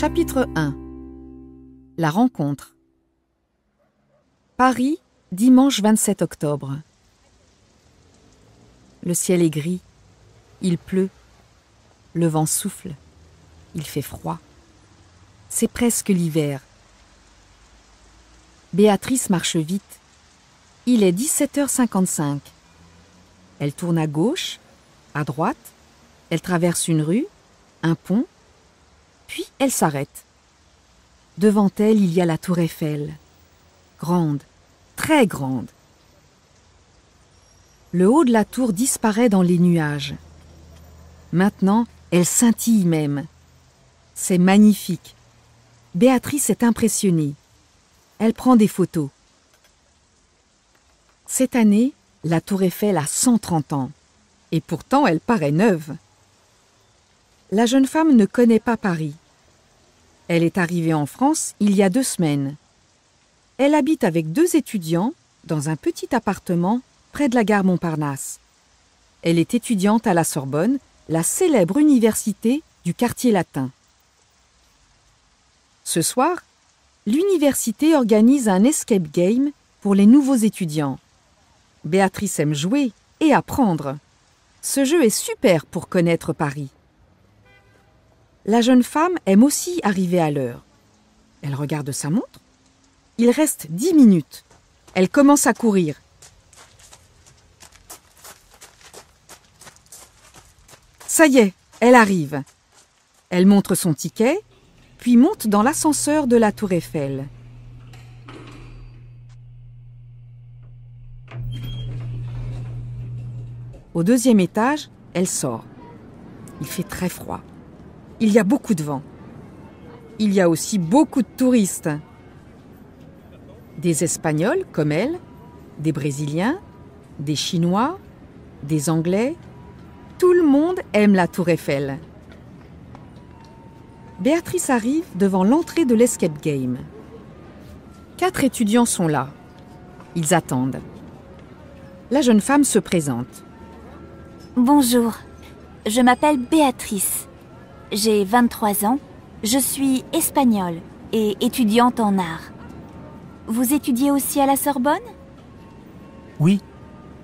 Chapitre 1 La rencontre Paris, dimanche 27 octobre. Le ciel est gris, il pleut, le vent souffle, il fait froid. C'est presque l'hiver. Béatrice marche vite. Il est 17h55. Elle tourne à gauche, à droite, elle traverse une rue, un pont, puis elle s'arrête. Devant elle, il y a la tour Eiffel. Grande, très grande. Le haut de la tour disparaît dans les nuages. Maintenant, elle scintille même. C'est magnifique. Béatrice est impressionnée. Elle prend des photos. Cette année, la tour Eiffel a 130 ans. Et pourtant, elle paraît neuve. La jeune femme ne connaît pas Paris. Elle est arrivée en France il y a deux semaines. Elle habite avec deux étudiants dans un petit appartement près de la gare Montparnasse. Elle est étudiante à la Sorbonne, la célèbre université du quartier latin. Ce soir, l'université organise un escape game pour les nouveaux étudiants. Béatrice aime jouer et apprendre. Ce jeu est super pour connaître Paris. La jeune femme aime aussi arriver à l'heure. Elle regarde sa montre. Il reste dix minutes. Elle commence à courir. Ça y est, elle arrive. Elle montre son ticket, puis monte dans l'ascenseur de la tour Eiffel. Au deuxième étage, elle sort. Il fait très froid. Il y a beaucoup de vent. Il y a aussi beaucoup de touristes. Des Espagnols comme elle, des Brésiliens, des Chinois, des Anglais. Tout le monde aime la tour Eiffel. Béatrice arrive devant l'entrée de l'escape game. Quatre étudiants sont là. Ils attendent. La jeune femme se présente. Bonjour, je m'appelle Béatrice j'ai 23 ans, je suis espagnole et étudiante en art. Vous étudiez aussi à la Sorbonne Oui,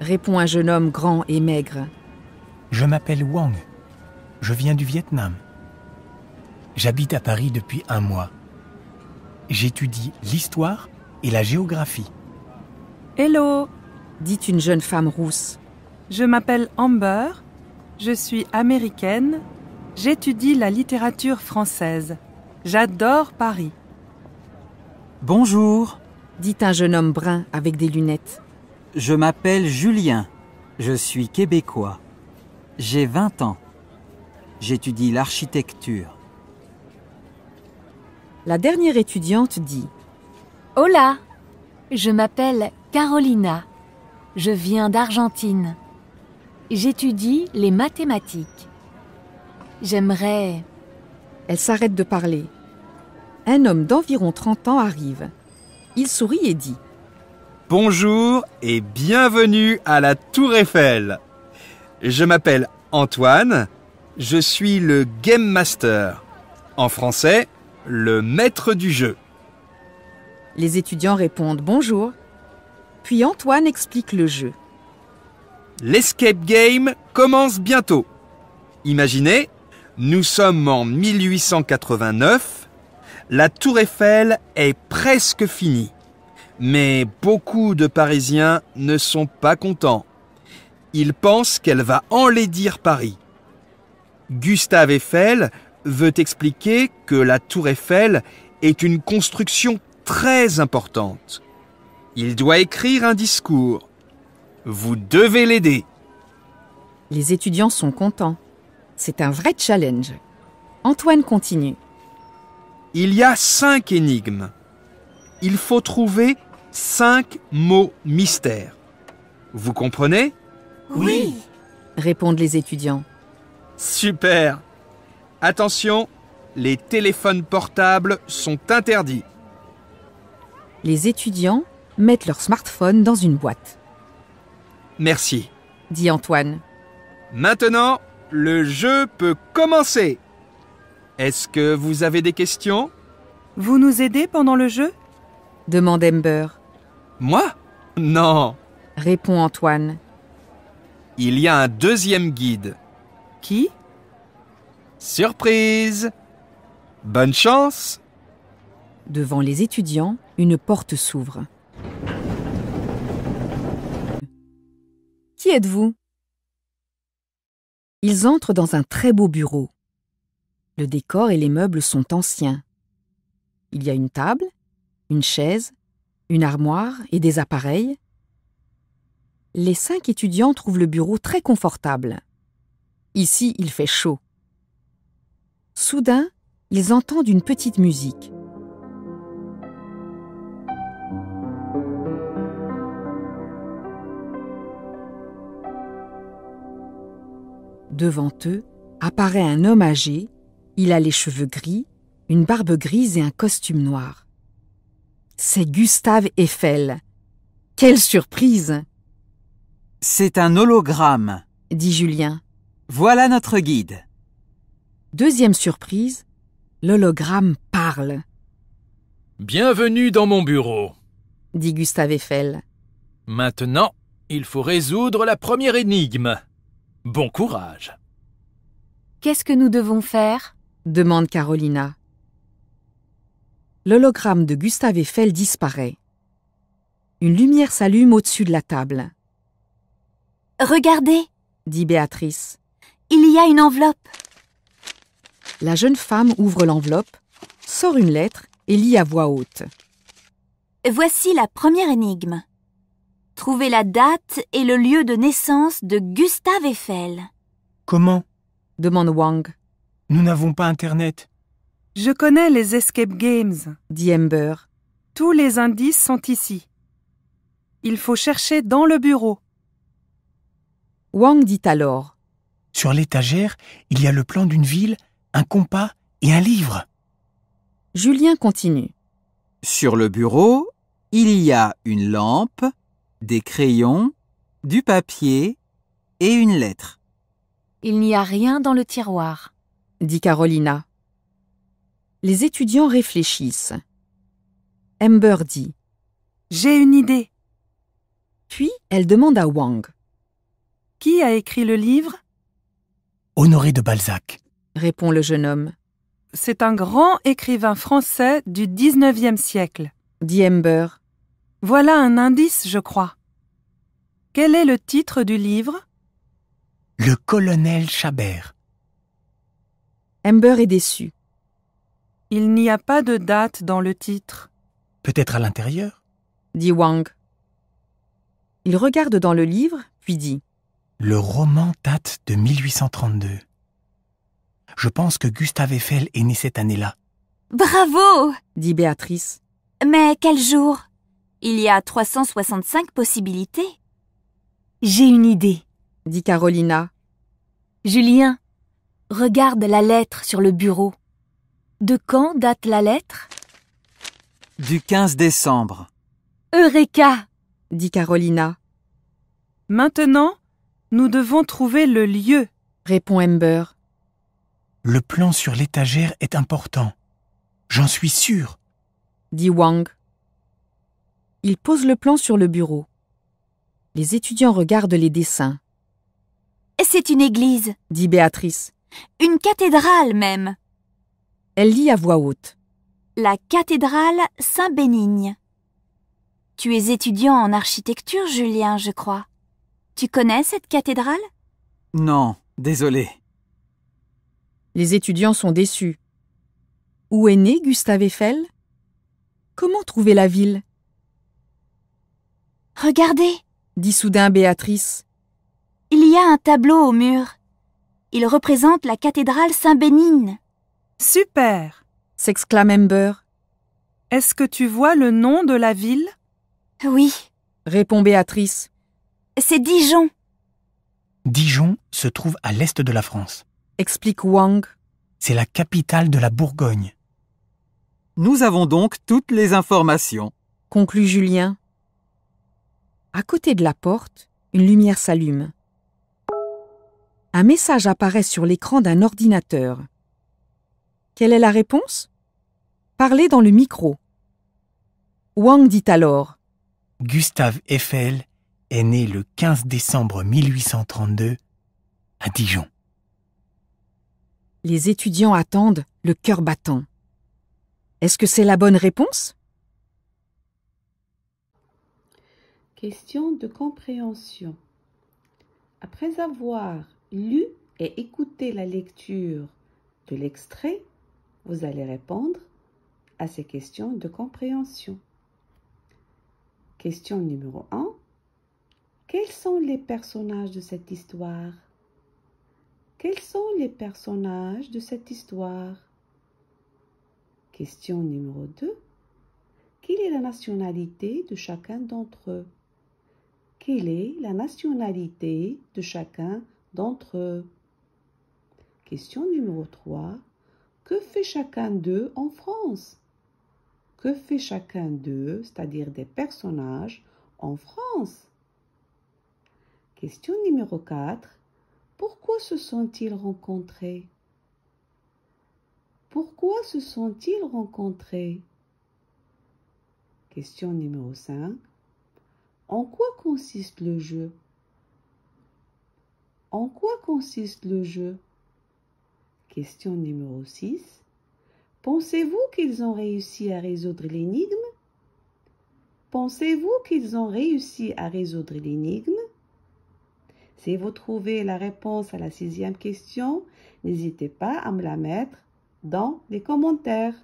répond un jeune homme grand et maigre. Je m'appelle Wang. Je viens du Vietnam. J'habite à Paris depuis un mois. J'étudie l'histoire et la géographie. Hello, dit une jeune femme rousse. Je m'appelle Amber, je suis américaine J'étudie la littérature française. J'adore Paris. Bonjour, dit un jeune homme brun avec des lunettes. Je m'appelle Julien. Je suis québécois. J'ai 20 ans. J'étudie l'architecture. La dernière étudiante dit Hola, je m'appelle Carolina. Je viens d'Argentine. J'étudie les mathématiques. J'aimerais... Elle s'arrête de parler. Un homme d'environ 30 ans arrive. Il sourit et dit ⁇ Bonjour et bienvenue à la Tour Eiffel. Je m'appelle Antoine, je suis le Game Master. En français, le maître du jeu. Les étudiants répondent bonjour. Puis Antoine explique le jeu. L'escape game commence bientôt. Imaginez, nous sommes en 1889. La tour Eiffel est presque finie. Mais beaucoup de Parisiens ne sont pas contents. Ils pensent qu'elle va enlaidir Paris. Gustave Eiffel veut expliquer que la tour Eiffel est une construction très importante. Il doit écrire un discours. Vous devez l'aider. Les étudiants sont contents. C'est un vrai challenge. Antoine continue. Il y a cinq énigmes. Il faut trouver cinq mots mystères. Vous comprenez Oui répondent les étudiants. Super Attention, les téléphones portables sont interdits. Les étudiants mettent leur smartphone dans une boîte. Merci, dit Antoine. Maintenant, le jeu peut commencer. Est-ce que vous avez des questions Vous nous aidez pendant le jeu demande Ember. Moi Non répond Antoine. Il y a un deuxième guide. Qui Surprise Bonne chance Devant les étudiants, une porte s'ouvre. Qui êtes-vous ils entrent dans un très beau bureau. Le décor et les meubles sont anciens. Il y a une table, une chaise, une armoire et des appareils. Les cinq étudiants trouvent le bureau très confortable. Ici, il fait chaud. Soudain, ils entendent une petite musique. Devant eux apparaît un homme âgé, il a les cheveux gris, une barbe grise et un costume noir. C'est Gustave Eiffel. Quelle surprise C'est un hologramme, dit Julien. Voilà notre guide. Deuxième surprise, l'hologramme parle. Bienvenue dans mon bureau, dit Gustave Eiffel. Maintenant, il faut résoudre la première énigme. Bon courage Qu'est-ce que nous devons faire demande Carolina. L'hologramme de Gustave Eiffel disparaît. Une lumière s'allume au-dessus de la table. Regardez, dit Béatrice. Il y a une enveloppe. La jeune femme ouvre l'enveloppe, sort une lettre et lit à voix haute. Voici la première énigme. Trouver la date et le lieu de naissance de Gustave Eiffel. Comment demande Wang. Nous n'avons pas Internet. Je connais les escape games, dit Ember. Tous les indices sont ici. Il faut chercher dans le bureau. Wang dit alors Sur l'étagère, il y a le plan d'une ville, un compas et un livre. Julien continue. Sur le bureau, il y a une lampe, des crayons, du papier et une lettre. Il n'y a rien dans le tiroir, dit Carolina. Les étudiants réfléchissent. Amber dit J'ai une idée. Puis elle demande à Wang Qui a écrit le livre Honoré de Balzac, répond le jeune homme. C'est un grand écrivain français du XIXe siècle, dit Amber. Voilà un indice, je crois. Quel est le titre du livre Le colonel Chabert. Amber est déçu. Il n'y a pas de date dans le titre. Peut-être à l'intérieur dit Wang. Il regarde dans le livre, puis dit Le roman date de 1832. Je pense que Gustave Eiffel est né cette année-là. Bravo dit Béatrice. Mais quel jour il y a 365 possibilités. J'ai une idée, dit Carolina. Julien, regarde la lettre sur le bureau. De quand date la lettre Du 15 décembre. Eureka dit Carolina. Maintenant, nous devons trouver le lieu, répond Ember. Le plan sur l'étagère est important. J'en suis sûr, dit Wang. Il pose le plan sur le bureau. Les étudiants regardent les dessins. C'est une église, dit Béatrice. Une cathédrale même. Elle lit à voix haute. La cathédrale Saint-Bénigne. Tu es étudiant en architecture, Julien, je crois. Tu connais cette cathédrale Non, désolé. Les étudiants sont déçus. Où est né Gustave Eiffel Comment trouver la ville Regardez dit soudain Béatrice. Il y a un tableau au mur. Il représente la cathédrale Saint-Bénigne. Super s'exclame Ember. Est-ce que tu vois le nom de la ville Oui, répond Béatrice. C'est Dijon. Dijon se trouve à l'est de la France, explique Wang. C'est la capitale de la Bourgogne. Nous avons donc toutes les informations, conclut Julien. À côté de la porte, une lumière s'allume. Un message apparaît sur l'écran d'un ordinateur. Quelle est la réponse Parlez dans le micro. Wang dit alors Gustave Eiffel est né le 15 décembre 1832 à Dijon. Les étudiants attendent, le cœur battant. Est-ce que c'est la bonne réponse Question de compréhension. Après avoir lu et écouté la lecture de l'extrait, vous allez répondre à ces questions de compréhension. Question numéro 1. Quels sont les personnages de cette histoire Quels sont les personnages de cette histoire Question numéro 2. Quelle est la nationalité de chacun d'entre eux quelle est la nationalité de chacun d'entre eux Question numéro 3. Que fait chacun d'eux en France Que fait chacun d'eux, c'est-à-dire des personnages, en France Question numéro 4. Pourquoi se sont-ils rencontrés Pourquoi se sont-ils rencontrés Question numéro 5. En quoi consiste le jeu En quoi consiste le jeu Question numéro 6. Pensez-vous qu'ils ont réussi à résoudre l'énigme Pensez-vous qu'ils ont réussi à résoudre l'énigme Si vous trouvez la réponse à la sixième question, n'hésitez pas à me la mettre dans les commentaires.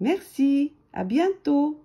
Merci, à bientôt